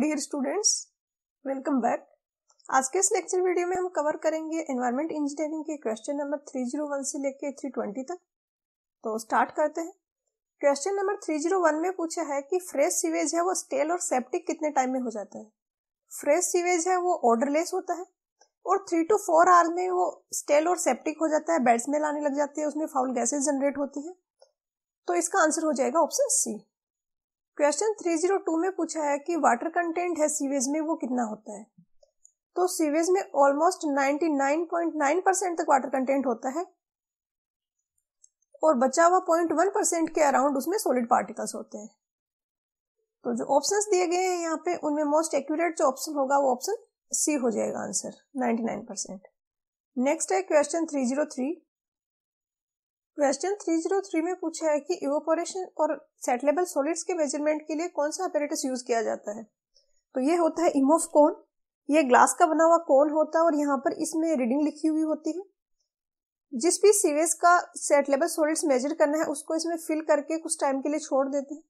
dear students welcome back आज के इस लेक्चर वीडियो में हम कवर करेंगे एनवायरमेंट इंजीनियरिंग के क्वेश्चन नंबर 301 से लेके 320 तक तो स्टार्ट करते हैं क्वेश्चन नंबर 301 में पूछा है कि फ्रेश सीवेज है वो स्टेल और सेप्टिक कितने टाइम में हो जाता है फ्रेश सीवेज है वो ऑर्डरलेस होता है और थ्री टू फोर आवर्स में वो स्टेल और सेप्टिक हो जाता है बेड स्मेल आने लग जाती है उसमें फाउल गैसेज जनरेट होती है तो इसका आंसर हो जाएगा ऑप्शन सी क्वेश्चन 302 में पूछा है कि वाटर कंटेंट है सीवेज में वो कितना होता है तो सीवेज में ऑलमोस्ट 99.9 परसेंट तक वाटर कंटेंट होता है और बचा हुआ 0.1 परसेंट के अराउंड उसमें सॉलिड पार्टिकल्स होते हैं तो जो ऑप्शंस दिए गए हैं यहाँ पे उनमें मोस्ट एक्यूरेट जो ऑप्शन होगा वो ऑप्शन सी हो जाएगा आंसर 99 परसेंट नेक्स्ट है क्वेश्चन 303 क्वेश्चन 303 में पूछा है कि इवोपोरेशन और सेटलेबल सॉलिड्स के मेजरमेंट के लिए कौन सा अपरेटस यूज किया जाता है तो ये होता है इमोफ कोन ये ग्लास का बना हुआ कोन होता है और यहाँ पर इसमें रीडिंग लिखी हुई होती है जिस भी सीवेज का सेटलेबल सॉलिड्स मेजर करना है उसको इसमें फिल करके कुछ टाइम के लिए छोड़ देते हैं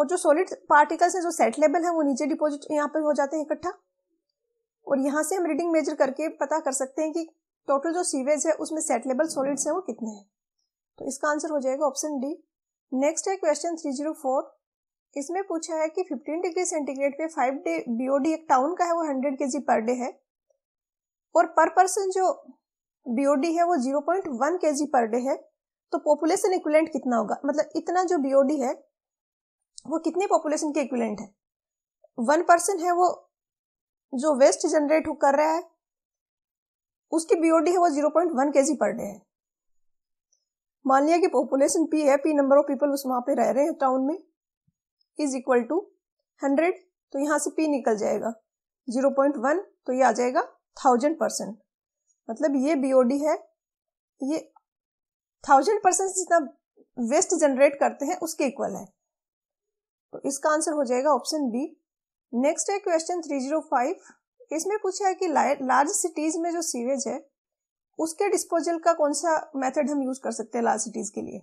और जो सॉलिड पार्टिकल्स हैं जो सेटलेबल हैं वो नीचे डिपॉजिट यहाँ पर हो जाते हैं इकट्ठा और यहाँ से हम रीडिंग मेजर करके पता कर सकते हैं कि टोटल जो सीवेज है उसमें सेटलेबल सॉलिड्स हैं वो कितने हैं तो इसका आंसर हो जाएगा ऑप्शन डी नेक्स्ट है क्वेश्चन थ्री जीरो फोर इसमें पूछा है कि फिफ्टीन डिग्री सेंटीग्रेड पे फाइव डे बीओडी एक टाउन का है वो हंड्रेड के पर डे है और पर पर्सन जो बीओडी है वो जीरो पॉइंट वन के पर डे है तो पॉपुलेशन इक्विलेंट कितना होगा मतलब इतना जो बीओडी है वो कितने पॉपुलेशन के इक्विलेंट है वन पर्सन है वो जो वेस्ट जनरेट कर रहा है उसकी बीओडी है वो जीरो पॉइंट वन के पर डे है मान लिया कि पॉपुलेशन पी है पी नंबर ऑफ पीपल उस वहाँ पे रह रहे हैं टाउन में इज इक्वल टू हंड्रेड तो यहाँ से पी निकल जाएगा जीरो पॉइंट वन तो ये आ जाएगा थाउजेंड परसेंट मतलब ये बीओडी है ये थाउजेंड परसेंट जितना वेस्ट जनरेट करते हैं उसके इक्वल है तो इसका आंसर हो जाएगा ऑप्शन बी नेक्स्ट है क्वेश्चन थ्री जीरो फाइव इसमें पूछा है कि लार्ज सिटीज में जो सीवेज है उसके डिस्पोजल का कौन सा मेथड हम यूज कर सकते हैं लार्ज सिटीज के लिए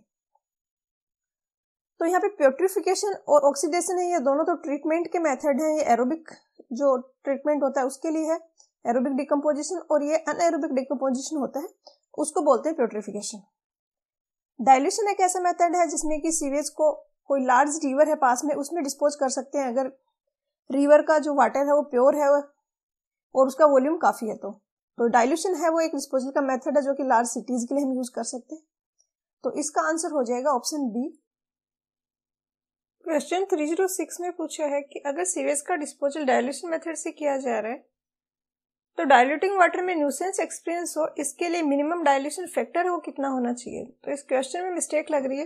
तो यहाँ पे प्योट्रिफिकेशन और ऑक्सीडेशन है ये दोनों तो ट्रीटमेंट के मेथड हैं ये एरोबिक जो ट्रीटमेंट होता है उसके लिए है एरोबिक डिकम्पोजिशन और ये अन एरोबिक डिकम्पोजिशन होता है उसको बोलते हैं प्योट्रिफिकेशन डाइल्यूशन एक ऐसा मेथड है जिसमें कि सीवेज को कोई लार्ज रिवर है पास में उसमें डिस्पोज कर सकते हैं अगर रिवर का जो वाटर है वो प्योर है और उसका वॉल्यूम काफ़ी है तो तो डाइल्यूशन है वो एक डिस्पोजल का मेथड है जो कि लार्ज सिटीज के लिए हम यूज कर सकते हैं तो इसका आंसर हो जाएगा option B question three zero six में पूछा है कि अगर सीवेज का डिस्पोजल डाइल्यूशन मेथड से किया जा रहा है तो डाइल्यूटिंग वाटर में न्यूसेंस एक्सपीरियंस हो इसके लिए मिनिमम डाइल्यूशन फैक्टर है वो कितना होना चाहिए तो इस क्वेश्चन में मिस्टेक लग रही है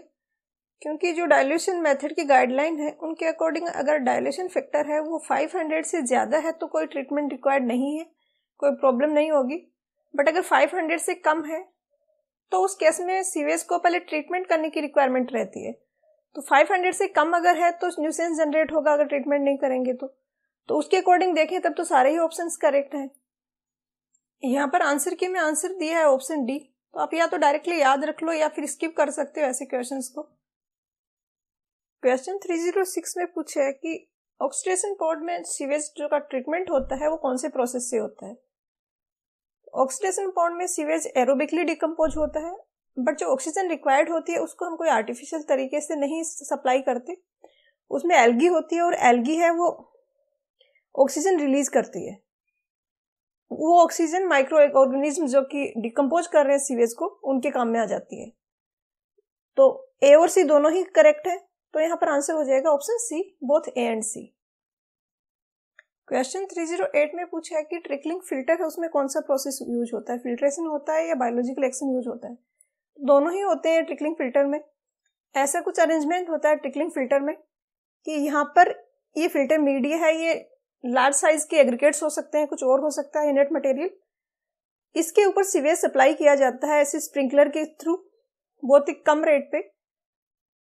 क्योंकि जो डाइल्यूशन मेथड की गाइडलाइन है उनके अकॉर्डिंग अगर डाइल्यूशन फैक्टर है वो 500 से ज़्यादा है तो कोई ट्रीटमेंट रिक्वायर्ड नहीं है कोई प्रॉब्लम नहीं होगी बट अगर 500 से कम है तो उस केस में सीवेज को पहले ट्रीटमेंट करने की रिक्वायरमेंट रहती है तो 500 से कम अगर है तो न्यूसेंस जनरेट होगा अगर ट्रीटमेंट नहीं करेंगे तो तो उसके अकॉर्डिंग देखें तब तो सारे ही ऑप्शन करेक्ट हैं यहाँ पर आंसर की में आंसर दिया है ऑप्शन डी तो आप या तो डायरेक्टली याद रख लो या फिर स्किप कर सकते हो ऐसे क्वेश्चंस को क्वेश्चन 306 में पूछे है कि ऑक्सीडेशन पॉड में सीवेज जो का ट्रीटमेंट होता है वो कौन से प्रोसेस से होता है ऑक्सीडेशन पॉन्ड में सीवेज एरोबिकली डिकम्पोज होता है बट जो ऑक्सीजन रिक्वायर्ड होती है उसको हम कोई आर्टिफिशियल तरीके से नहीं सप्लाई करते उसमें एल्गी होती है और एल्गी है वो ऑक्सीजन रिलीज करती है वो ऑक्सीजन माइक्रो ऑर्गेनिज्म जो कि डिकम्पोज कर रहे हैं सीवेज को उनके काम में आ जाती है तो ए और सी दोनों ही करेक्ट है तो यहाँ पर आंसर हो जाएगा option C both A and C question 308 में पूछा है कि ट्रिकलिंग फिल्टर है उसमें कौन सा प्रोसेस यूज होता है फिल्ट्रेशन होता है या बायोलॉजिकल एक्शन यूज होता है दोनों ही होते हैं ट्रिकलिंग फिल्टर में ऐसा कुछ अरेंजमेंट होता है ट्रिकलिंग फिल्टर में कि यहाँ पर ये फिल्टर मीडिया है ये लार्ज साइज के एग्रीगेट्स हो सकते हैं कुछ और हो सकता है नेट मटेरियल इसके ऊपर सीवेज सप्लाई किया जाता है ऐसे स्प्रिंकलर के थ्रू बहुत ही कम रेट पे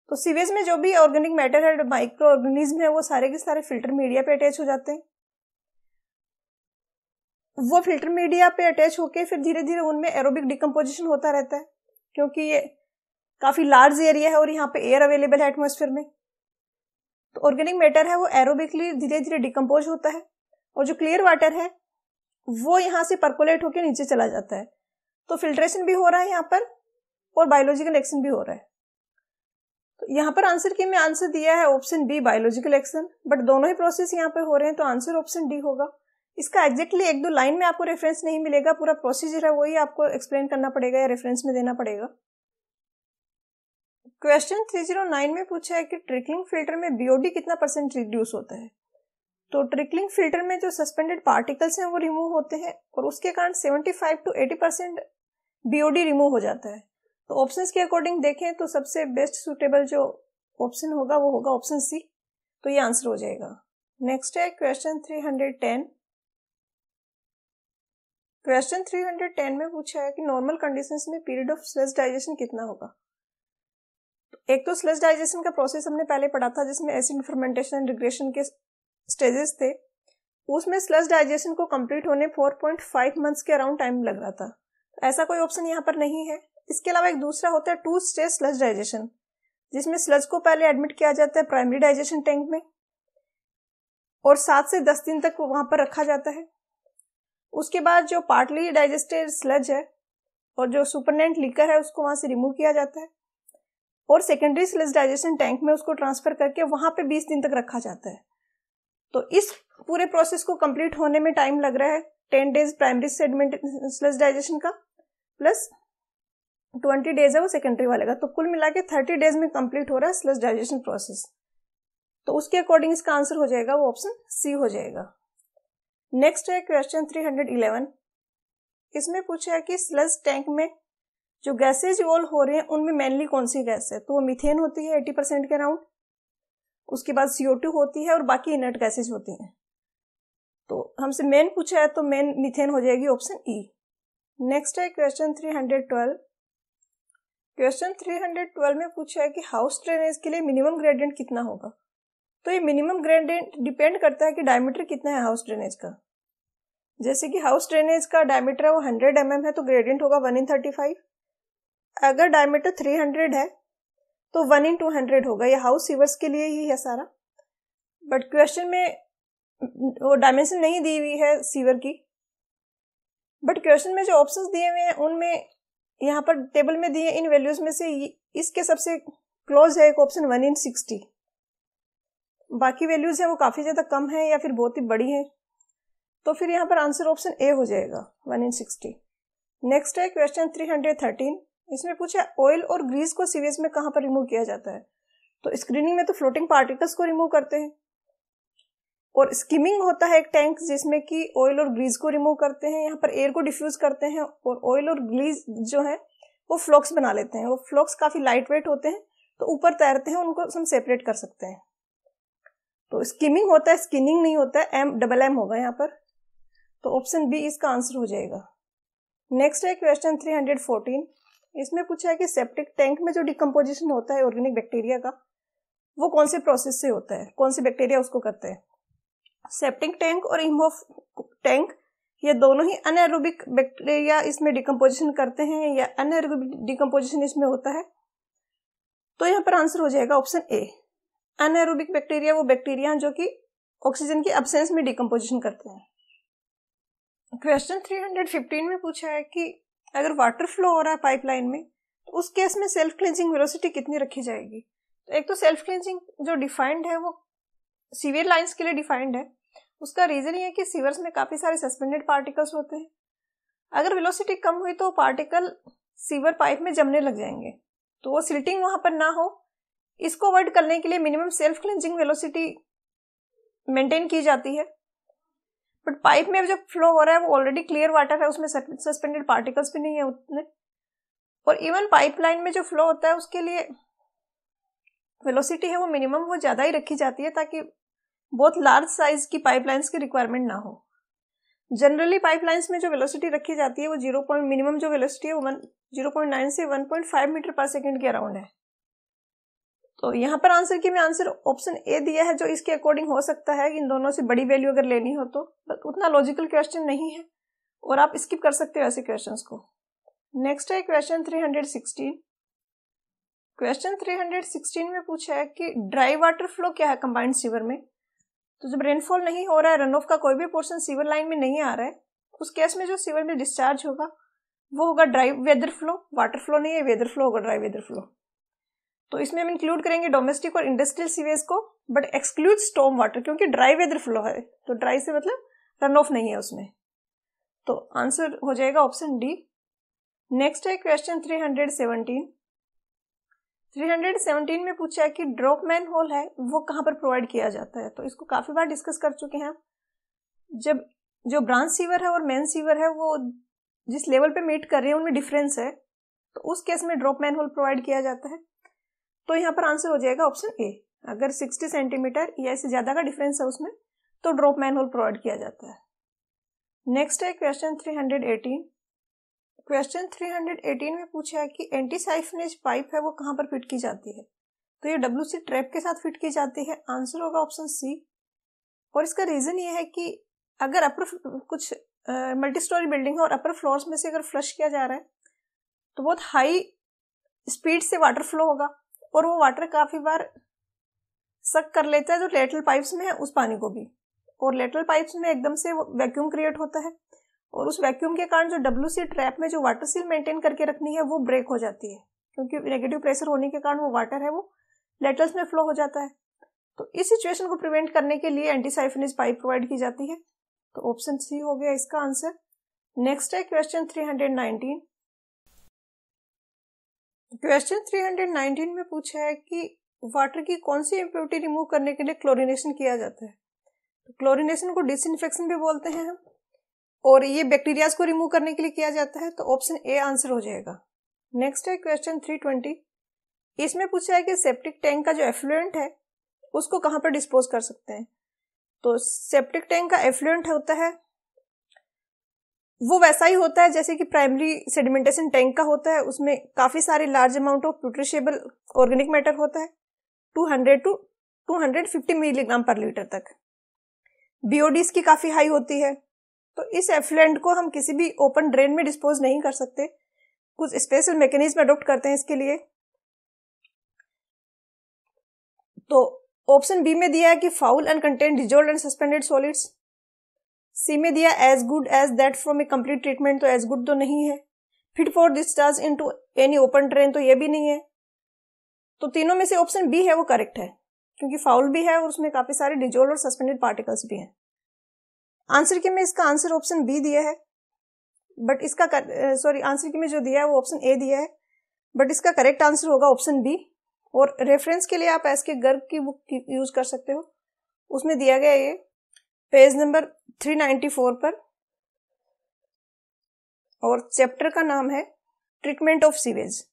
तो सीवेज में जो भी ऑर्गेनिक मैटर है माइक्रो ऑर्गेनिज्म है वो सारे के सारे फिल्टर मीडिया पे अटैच हो जाते हैं वो फिल्टर मीडिया पे अटैच होके फिर धीरे धीरे उनमें एरोबिक डिकम्पोजिशन होता रहता है क्योंकि ये काफ़ी लार्ज एरिया है और यहाँ पे एयर अवेलेबल है एटमोसफेयर में तो ऑर्गेनिक मैटर है वो एरोबिकली धीरे धीरे डिकम्पोज होता है और जो क्लियर वाटर है वो यहाँ से परकोलेट होकर नीचे चला जाता है तो फिल्ट्रेशन भी हो रहा है यहाँ पर और बायोलॉजिकल एक्शन भी हो रहा है तो यहाँ पर आंसर की मैं आंसर दिया है option B biological action but दोनों ही प्रोसेस यहाँ पर हो रहे हैं तो आंसर ऑप्शन डी होगा इसका एग्जैक्टली एक दो लाइन में आपको रेफरेंस नहीं मिलेगा पूरा प्रोसीजर है वही आपको एक्सप्लेन करना पड़ेगा या रेफरेंस में देना पड़ेगा क्वेश्चन 309 में पूछा है कि ट्रिकलिंग फिल्टर में बीओडी कितना परसेंट रिड्यूस होता है तो ट्रिकलिंग फिल्टर में जो सस्पेंडेड पार्टिकल्स हैं वो रिमूव होते हैं और उसके कारण 75 two eighty percent BOD remove हो जाता है तो ऑप्शन के अकॉर्डिंग देखें तो सबसे बेस्ट सुटेबल जो ऑप्शन होगा वो होगा ऑप्शन सी तो ये आंसर हो जाएगा नेक्स्ट है क्वेश्चन टेन क्वेश्चन 310 में पूछा है कि नॉर्मल कंडीशंस में पीरियड ऑफ स्लेस डाइजेशन कितना होगा एक तो स्लेस डाइजेशन का प्रोसेस हमने पहले पढ़ा था जिसमें एसिड फर्मेंटेशन एंड रिग्रेशन के स्टेजेस थे उसमें स्लेस डाइजेशन को कंप्लीट होने 4.5 मंथ्स के अराउंड टाइम लग रहा था तो ऐसा कोई ऑप्शन यहाँ पर नहीं है इसके अलावा एक दूसरा होता है टू स्टेज स्लज डाइजेशन जिसमें स्लज को पहले एडमिट किया जाता है प्राइमरी डाइजेशन टैंक में और सात से दस दिन तक वहां पर रखा जाता है उसके बाद जो पार्टली डाइजेस्टेड स्लज है और जो सुपरनेंट लीकर है उसको वहां से रिमूव किया जाता है और सेकेंडरी स्लज डाइजेशन टैंक में उसको ट्रांसफर करके वहां पे 20 दिन तक रखा जाता है तो इस पूरे प्रोसेस को कंप्लीट होने में टाइम लग रहा है ten days primary sediment sludge digestion का प्लस ट्वेंटी डेज है वो सेकेंडरी वाले का तो कुल मिला के थर्टी डेज में कंप्लीट हो रहा है स्लज डाइजेशन प्रोसेस तो उसके अकॉर्डिंग इसका आंसर हो जाएगा वो ऑप्शन सी हो जाएगा नेक्स्ट है क्वेश्चन 311 इसमें पूछा है कि स्लज टैंक में जो गैसेज इवॉल्व हो रहे हैं उनमें मेनली कौन सी गैस है तो वो मिथेन होती है 80 परसेंट के अराउंड उसके बाद सीओ टू होती है और बाकी इनर्ट गैसेज होती हैं तो हमसे मेन पूछा है तो मेन मिथेन हो जाएगी ऑप्शन ई नेक्स्ट है क्वेश्चन 312 क्वेश्चन 312 में पूछा है कि हाउस ड्रेनेज के लिए मिनिमम ग्रेडियंट कितना होगा तो ये मिनिमम ग्रेडियंट डिपेंड करता है कि डायमीटर कितना है हाउस ड्रेनेज का जैसे कि हाउस ड्रेनेज का डायमीटर है वो हंड्रेड एम mm है तो ग्रेडियंट होगा वन इन थर्टी फाइव अगर डायमीटर थ्री हंड्रेड है तो वन इन टू हंड्रेड होगा ये हाउस सीवर्स के लिए ही है सारा बट क्वेश्चन में वो डायमेंशन नहीं दी हुई है सीवर की बट क्वेश्चन में जो ऑप्शंस दिए हुए हैं उनमें यहाँ पर टेबल में दिए इन वैल्यूज में से इसके सबसे क्लोज है एक ऑप्शन वन इन सिक्सटी बाकी वैल्यूज है वो काफ़ी ज़्यादा कम है या फिर बहुत ही बड़ी है तो फिर यहाँ पर आंसर ऑप्शन ए हो जाएगा वन इन सिक्सटी नेक्स्ट है क्वेश्चन थ्री हंड्रेड थर्टीन इसमें पूछा ऑयल और ग्रीस को सीवेज में कहाँ पर रिमूव किया जाता है तो स्क्रीनिंग में तो फ्लोटिंग पार्टिकल्स को रिमूव करते हैं और स्कीमिंग होता है एक टैंक जिसमें कि ऑयल और ग्रीस को रिमूव करते हैं यहाँ पर एयर को डिफ्यूज करते हैं और ऑयल और ग्रीस जो है वो फ्लॉक्स बना लेते हैं वो फ्लॉक्स काफ़ी लाइट वेट होते हैं तो ऊपर तैरते हैं उनको हम सेपरेट कर सकते हैं तो स्किमिंग होता है स्किनिंग नहीं होता है एम डबल एम होगा यहाँ पर तो ऑप्शन बी इसका आंसर हो जाएगा नेक्स्ट है क्वेश्चन 314 इसमें पूछा है कि सेप्टिक टैंक में जो डिकम्पोजिशन होता है ऑर्गेनिक बैक्टीरिया का वो कौन से प्रोसेस से होता है कौन से बैक्टीरिया उसको करते हैं सेप्टिक टैंक और इमोफ टैंक ये दोनों ही अनएरोबिक बैक्टीरिया इसमें डिकम्पोजिशन करते हैं या अनएरोबिक डिकम्पोजिशन इसमें होता है तो यहाँ पर आंसर हो जाएगा ऑप्शन ए अनएरोबिक बैक्टीरिया वो बैक्टीरिया जो कि ऑक्सीजन की अब्सेंस में डिकम्पोजिशन करते हैं क्वेश्चन 315 में पूछा है कि अगर वाटर फ्लो हो रहा है पाइपलाइन में तो उस केस में सेल्फ क्लिनजिंग वेलोसिटी कितनी रखी जाएगी तो एक तो सेल्फ क्लिनजिंग जो डिफाइंड है वो सीवियर लाइन्स के लिए डिफाइंड है उसका रीजन ये है कि सीवर्स में काफी सारे सस्पेंडेड पार्टिकल्स होते हैं अगर वेलोसिटी कम हुई तो पार्टिकल सीवर पाइप में जमने लग जाएंगे तो वो सिल्टिंग वहां पर ना हो इसको अवॉइड करने के लिए minimum self cleansing velocity maintain की जाती है बट पाइप में जो फ्लो हो रहा है वो ऑलरेडी क्लियर वाटर है उसमें सस्पेंडेड पार्टिकल्स भी नहीं है उतने और इवन पाइपलाइन में जो फ्लो होता है उसके लिए वेलोसिटी है वो मिनिमम वो ज़्यादा ही रखी जाती है ताकि बहुत लार्ज साइज की पाइपलाइंस की रिक्वायरमेंट ना हो जनरली पाइपलाइंस में जो वेलोसिटी रखी जाती है वो जीरो पॉइंट मिनिमम जो वेलोसिटी है वो वन जीरो पॉइंट नाइन से वन पॉइंट फाइव मीटर पर सेकेंड के अराउंड है तो यहाँ पर आंसर की मैं आंसर ऑप्शन ए दिया है जो इसके अकॉर्डिंग हो सकता है इन दोनों से बड़ी वैल्यू अगर लेनी हो तो बट उतना लॉजिकल क्वेश्चन नहीं है और आप स्किप कर सकते हो ऐसे क्वेश्चन को नेक्स्ट है क्वेश्चन सिक्सटीन क्वेश्चन 316 में पूछा है कि ड्राई वाटर फ्लो क्या है कंबाइंड सीवर में तो जब रेनफॉल नहीं हो रहा है रन ऑफ का कोई भी पोर्शन सीवर लाइन में नहीं आ रहा है उस केस में जो सीवर में डिस्चार्ज होगा वो होगा dry weather flow water flow नहीं है वेदर फ्लो होगा ड्राई वेदर फ्लो तो इसमें हम इंक्लूड करेंगे डोमेस्टिक और इंडस्ट्रियल सीवेज को बट एक्सक्लूड स्टोम वाटर क्योंकि ड्राई वेदर फ्लो है तो ड्राई से मतलब रन ऑफ नहीं है उसमें तो आंसर हो जाएगा ऑप्शन डी नेक्स्ट है क्वेश्चन 317 317 में पूछा है कि ड्रॉप मैन होल है वो कहाँ पर प्रोवाइड किया जाता है तो इसको काफी बार डिस्कस कर चुके हैं जब जो ब्रांच सीवर है और मेन सीवर है वो जिस लेवल पे मीट कर रहे हैं उनमें डिफरेंस है तो उस केस में ड्रॉप मैन होल प्रोवाइड किया जाता है तो यहाँ पर आंसर हो जाएगा ऑप्शन ए अगर 60 सेंटीमीटर या इससे ज़्यादा का डिफरेंस है उसमें तो ड्रॉप मैन होल प्रोवाइड किया जाता है नेक्स्ट है क्वेश्चन 318 क्वेश्चन 318 में पूछा है कि एंटी साइफनेज पाइप है वो कहाँ पर फिट की जाती है तो ये डब्ल्यू सी ट्रैप के साथ फिट की जाती है आंसर होगा ऑप्शन सी और इसका रीज़न ये है कि अगर अपर कुछ मल्टी स्टोरी बिल्डिंग है और अपर फ्लोर्स में से अगर फ्लश किया जा रहा है तो बहुत हाई स्पीड से वाटर फ्लो होगा और वो वाटर काफी बार सक कर लेता है जो लेटल पाइप्स में है उस पानी को भी और लेटरल पाइप्स में एकदम से वैक्यूम क्रिएट होता है और उस वैक्यूम के कारण जो डब्ल्यू ट्रैप में जो वाटर सील मेंटेन करके रखनी है वो ब्रेक हो जाती है क्योंकि नेगेटिव प्रेशर होने के कारण वो वाटर है वो लेटल्स में फ्लो हो जाता है तो इस सिचुएशन को प्रिवेंट करने के लिए एंटीसाइफिनिस पाइप प्रोवाइड की जाती है तो ऑप्शन सी हो गया इसका आंसर नेक्स्ट है question three hundred nineteen question 319 में पूछा है कि वाटर की कौन सी इम्प्योरिटी रिमूव करने के लिए क्लोरिनेशन किया जाता है तो क्लोरिनेशन को डिसइनफेक्शन भी बोलते हैं हम और ये बैक्टीरियाज को रिमूव करने के लिए किया जाता है तो ऑप्शन ए आंसर हो जाएगा नेक्स्ट है क्वेश्चन 320 इसमें पूछा है कि सेप्टिक टैंक का जो एफ्लुएंट है उसको कहाँ पर डिस्पोज कर सकते हैं तो सेप्टिक टैंक का एफ्लुएंट होता है वो वैसा ही होता है जैसे कि प्राइमरी सेडिमेंटेशन टैंक का होता है उसमें काफी सारे large amount of nutritional organic matter होता है 200 टू 250 मिलीग्राम पर लीटर तक बीओडीज की काफी हाई होती है तो इस एफलेंट को हम किसी भी ओपन ड्रेन में डिस्पोज नहीं कर सकते कुछ स्पेशल मैकेनिज्म अडोप्ट करते हैं इसके लिए तो ऑप्शन बी में दिया है कि foul and contain dissolved and suspended solids C में दिया as good as that from a complete treatment तो एज गुड तो नहीं है fit for this into any open drain तो ये भी नहीं है तो तीनों में से ऑप्शन बी है वो करेक्ट है क्योंकि फाउल भी है और उसमें काफी सारे डिजोल्व और सस्पेंडेड पार्टिकल्स भी हैं आंसर के में इसका आंसर ऑप्शन बी दिया है बट इसका सॉरी आंसर के में जो दिया है वो ऑप्शन ए दिया है बट इसका करेक्ट आंसर होगा ऑप्शन बी और रेफरेंस के लिए आप एस के गर्ग की बुक यूज कर सकते हो उसमें दिया गया ये पेज नंबर 394 पर और चैप्टर का नाम है treatment of sewage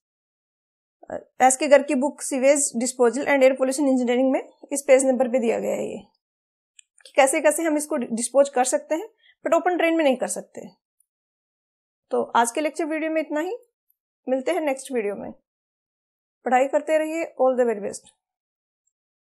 S K घर की book sewage disposal and air pollution engineering में इस पेज नंबर पे दिया गया है ये कि कैसे कैसे हम इसको डिस्पोज कर सकते हैं बट ओपन ट्रेन में नहीं कर सकते तो आज के लेक्चर वीडियो में इतना ही मिलते हैं नेक्स्ट वीडियो में पढ़ाई करते रहिए ऑल द वेरी बेस्ट